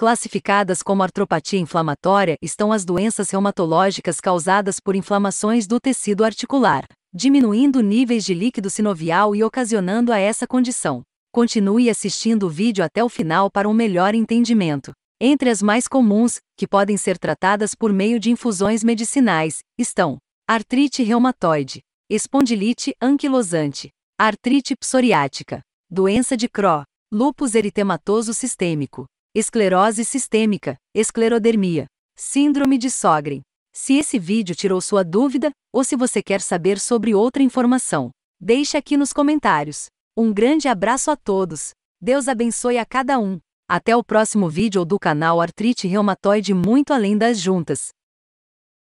Classificadas como artropatia inflamatória estão as doenças reumatológicas causadas por inflamações do tecido articular, diminuindo níveis de líquido sinovial e ocasionando a essa condição. Continue assistindo o vídeo até o final para um melhor entendimento. Entre as mais comuns, que podem ser tratadas por meio de infusões medicinais, estão artrite reumatoide, espondilite anquilosante, artrite psoriática, doença de Crohn, lúpus eritematoso sistêmico, esclerose sistêmica, esclerodermia, síndrome de Sjögren. Se esse vídeo tirou sua dúvida ou se você quer saber sobre outra informação, deixe aqui nos comentários. Um grande abraço a todos. Deus abençoe a cada um. Até o próximo vídeo do canal Artrite Reumatoide muito além das juntas.